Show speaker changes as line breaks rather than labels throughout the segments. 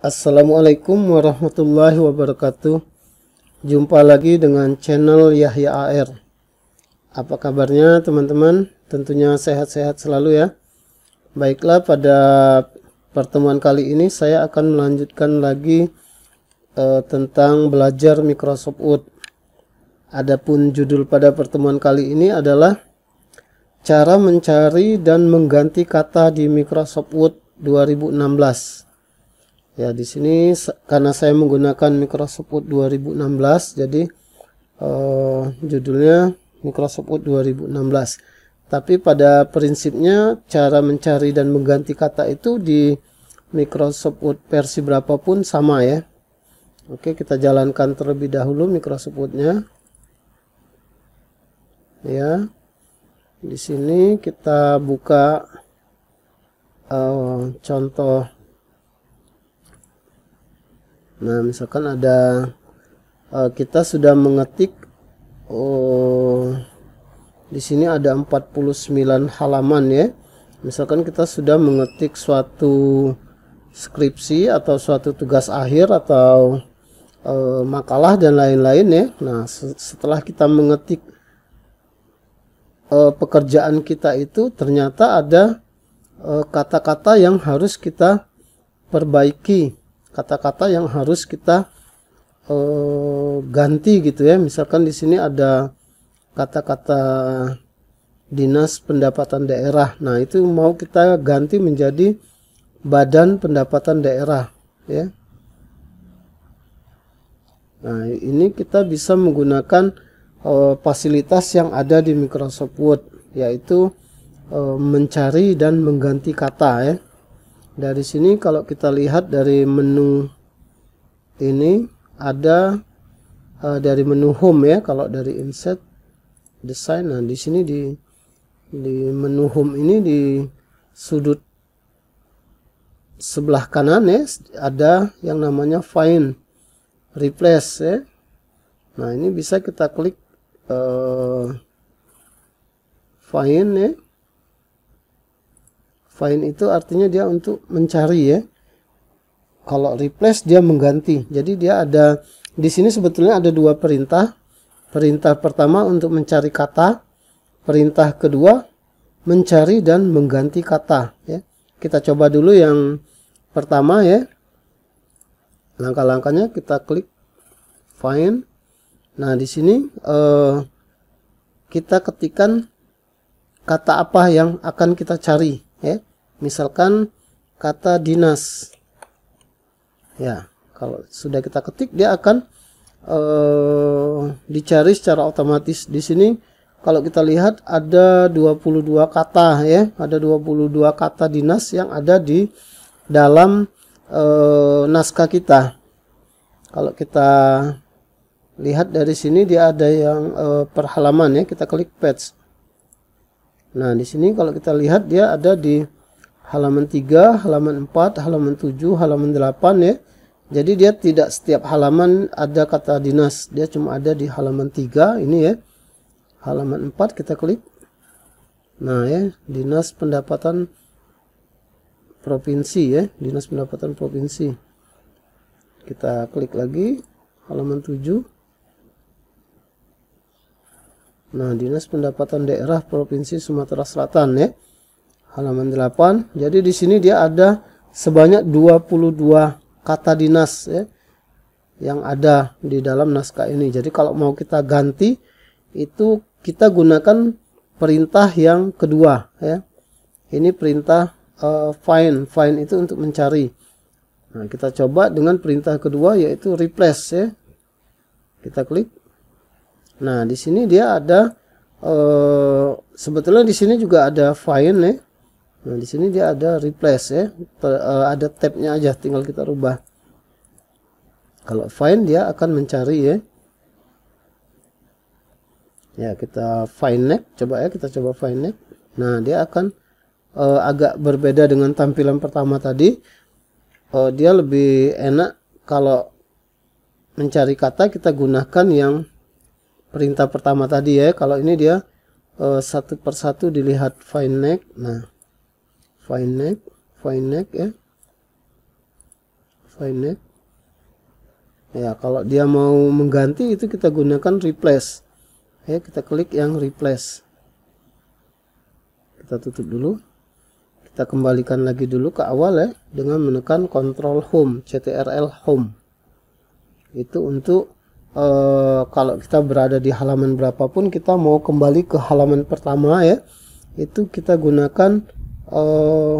Assalamualaikum warahmatullahi wabarakatuh Jumpa lagi dengan channel Yahya AR Apa kabarnya teman-teman? Tentunya sehat-sehat selalu ya Baiklah pada pertemuan kali ini saya akan melanjutkan lagi eh, tentang belajar Microsoft Word Adapun judul pada pertemuan kali ini adalah Cara mencari dan mengganti kata di Microsoft Word 2016 ya di sini karena saya menggunakan Microsoft Word 2016 jadi eh, judulnya Microsoft Word 2016 tapi pada prinsipnya cara mencari dan mengganti kata itu di Microsoft Word versi berapapun sama ya Oke kita jalankan terlebih dahulu Microsoft Word nya ya di sini kita buka uh, contoh Nah, misalkan ada uh, kita sudah mengetik oh di sini ada 49 halaman ya. Misalkan kita sudah mengetik suatu skripsi atau suatu tugas akhir atau e, makalah dan lain-lain ya. Nah, setelah kita mengetik e, pekerjaan kita itu ternyata ada kata-kata e, yang harus kita perbaiki kata-kata yang harus kita eh, ganti gitu ya. Misalkan di sini ada kata-kata Dinas Pendapatan Daerah. Nah, itu mau kita ganti menjadi Badan Pendapatan Daerah, ya. Nah, ini kita bisa menggunakan uh, fasilitas yang ada di Microsoft Word, yaitu uh, mencari dan mengganti kata, ya dari sini kalau kita lihat dari menu ini ada uh, dari menu home ya kalau dari insert design nah di sini di di menu home ini di sudut sebelah kanan ya ada yang namanya find replace ya nah ini bisa kita klik uh, find ya Find itu artinya dia untuk mencari ya. Kalau replace dia mengganti. Jadi dia ada di sini sebetulnya ada dua perintah. Perintah pertama untuk mencari kata, perintah kedua mencari dan mengganti kata ya. Kita coba dulu yang pertama ya. Langkah-langkahnya kita klik find. Nah, di sini eh, kita ketikkan kata apa yang akan kita cari ya misalkan kata dinas ya kalau sudah kita ketik dia akan uh, dicari secara otomatis di sini kalau kita lihat ada 22 kata ya ada 22 kata dinas yang ada di dalam uh, naskah kita kalau kita lihat dari sini dia ada yang uh, eh, perhalaman ya kita klik patch nah di sini kalau kita lihat dia ada di halaman 3, halaman 4, halaman 7, halaman 8 ya. Jadi dia tidak setiap halaman ada kata dinas, dia cuma ada di halaman 3 ini ya. Halaman 4 kita klik. Nah ya, dinas pendapatan provinsi ya, dinas pendapatan provinsi. Kita klik lagi halaman 7. Nah, dinas pendapatan daerah provinsi Sumatera Selatan ya halaman 8. Jadi di sini dia ada sebanyak 22 kata dinas ya yang ada di dalam naskah ini. Jadi kalau mau kita ganti itu kita gunakan perintah yang kedua ya. Ini perintah uh, eh, find. Find itu untuk mencari. Nah, kita coba dengan perintah kedua yaitu replace ya. Kita klik. Nah, di sini dia ada uh, sebetulnya di sini juga ada find ya Nah, di sini dia ada replace ya. Eh, ada tabnya aja, tinggal kita rubah. Kalau find dia akan mencari ya. Ya, kita find next, coba ya kita coba find next. Nah, dia akan uh, agak berbeda dengan tampilan pertama tadi. Uh, dia lebih enak kalau mencari kata kita gunakan yang perintah pertama tadi ya. Kalau ini dia uh, satu persatu dilihat find next. Nah, Fine neck fine neck ya fine neck ya kalau dia mau mengganti itu kita gunakan replace ya kita klik yang replace kita tutup dulu kita kembalikan lagi dulu ke awal ya dengan menekan control home ctrl home itu untuk e, kalau kita berada di halaman berapapun kita mau kembali ke halaman pertama ya itu kita gunakan Eh,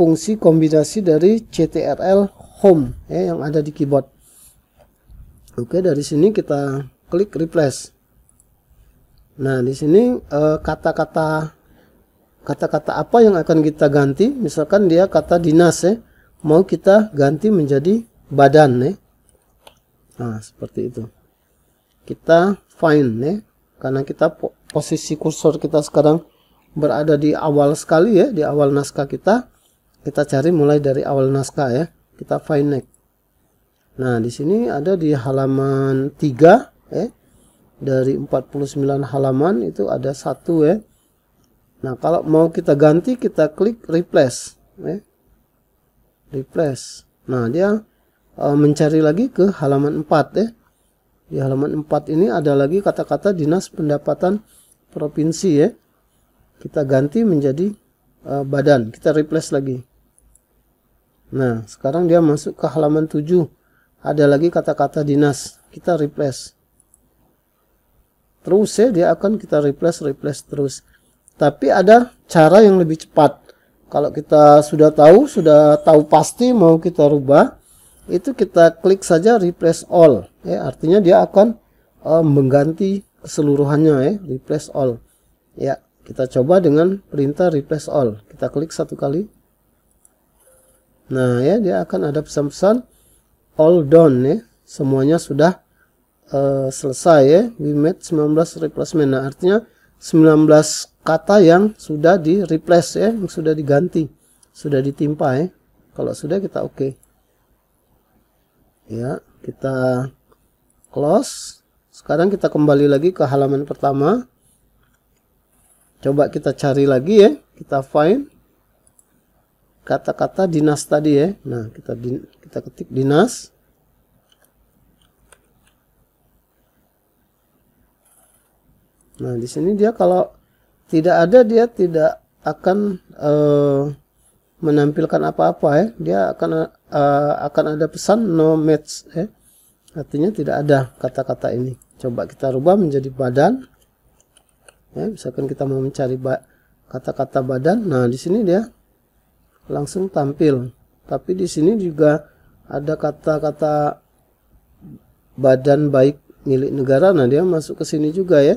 fungsi kombinasi dari CTRL home ya yang ada di keyboard. Oke, dari sini kita klik replace. Nah, di sini eh, kata-kata uh, kata-kata apa yang akan kita ganti? Misalkan dia kata dinas ya, mau kita ganti menjadi badan ya. Nah, seperti itu. Kita find ya, karena kita posisi kursor kita sekarang berada di awal sekali ya, di awal naskah kita. Kita cari mulai dari awal naskah ya. Kita find next. Nah, di sini ada di halaman 3 ya. Dari 49 halaman itu ada satu ya. Nah, kalau mau kita ganti kita klik replace ya. Replace. Nah, dia e, mencari lagi ke halaman 4 ya. Di halaman 4 ini ada lagi kata-kata Dinas Pendapatan Provinsi ya kita ganti menjadi uh, badan kita replace lagi nah sekarang dia masuk ke halaman 7 ada lagi kata-kata dinas kita replace terus ya dia akan kita replace replace terus tapi ada cara yang lebih cepat kalau kita sudah tahu sudah tahu pasti mau kita rubah itu kita klik saja replace all ya artinya dia akan uh, mengganti keseluruhannya ya replace all ya kita coba dengan perintah replace all. Kita klik satu kali. Nah ya dia akan ada pesan-pesan all done ya. Semuanya sudah uh, selesai ya. We made 19 replacement. Nah artinya 19 kata yang sudah di replace ya. Yang sudah diganti. Sudah ditimpa ya. Kalau sudah kita oke. Okay. Ya kita close. Sekarang kita kembali lagi ke halaman pertama. Coba kita cari lagi ya. Kita find kata-kata dinas tadi ya. Nah, kita din kita ketik dinas. Nah, di sini dia kalau tidak ada dia tidak akan uh, menampilkan apa-apa ya. Dia akan uh, akan ada pesan no match ya. Artinya tidak ada kata-kata ini. Coba kita rubah menjadi badan ya misalkan kita mau mencari kata-kata ba badan nah di sini dia langsung tampil tapi di sini juga ada kata-kata badan baik milik negara nah dia masuk ke sini juga ya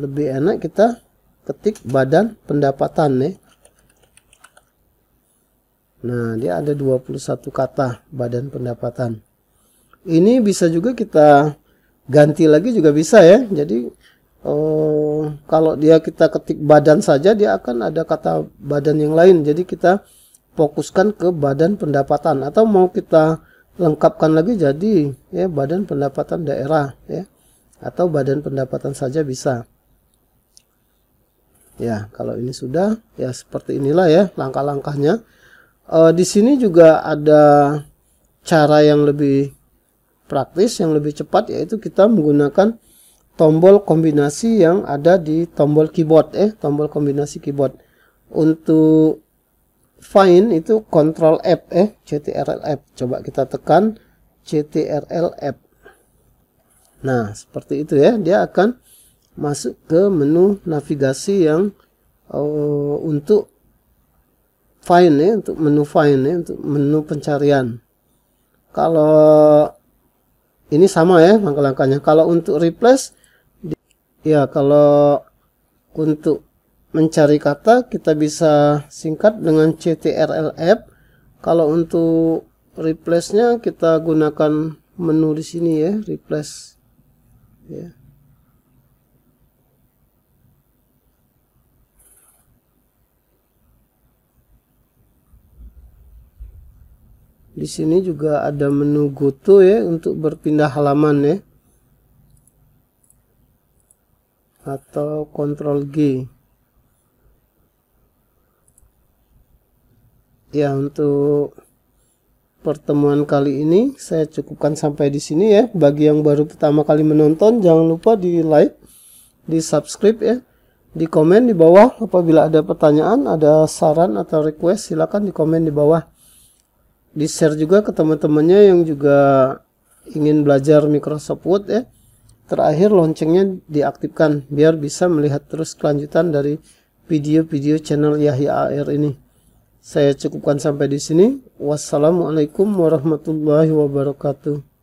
lebih enak kita ketik badan pendapatan nih ya. nah dia ada 21 kata badan pendapatan ini bisa juga kita ganti lagi juga bisa ya jadi Oh, kalau dia kita ketik badan saja dia akan ada kata badan yang lain jadi kita fokuskan ke badan pendapatan atau mau kita lengkapkan lagi jadi ya badan pendapatan daerah ya atau badan pendapatan saja bisa ya kalau ini sudah ya seperti inilah ya langkah-langkahnya e, di sini juga ada cara yang lebih praktis yang lebih cepat yaitu kita menggunakan tombol kombinasi yang ada di tombol keyboard eh tombol kombinasi keyboard untuk find itu control F eh CTRL F coba kita tekan CTRL F nah seperti itu ya dia akan masuk ke menu navigasi yang uh, untuk find ya eh, untuk menu find ya eh, untuk menu pencarian kalau ini sama ya langkah-langkahnya kalau untuk replace Ya, kalau untuk mencari kata kita bisa singkat dengan CTRLF. Kalau untuk replace-nya kita gunakan menu di sini ya, replace. Ya. Di sini juga ada menu goto ya untuk berpindah halaman ya. atau Ctrl G ya untuk pertemuan kali ini saya cukupkan sampai di sini ya bagi yang baru pertama kali menonton jangan lupa di like di subscribe ya di komen di bawah apabila ada pertanyaan ada saran atau request silahkan di komen di bawah di share juga ke teman-temannya yang juga ingin belajar Microsoft Word ya Terakhir loncengnya diaktifkan biar bisa melihat terus kelanjutan dari video-video channel Yahya AR ini. Saya cukupkan sampai di sini. Wassalamualaikum warahmatullahi wabarakatuh.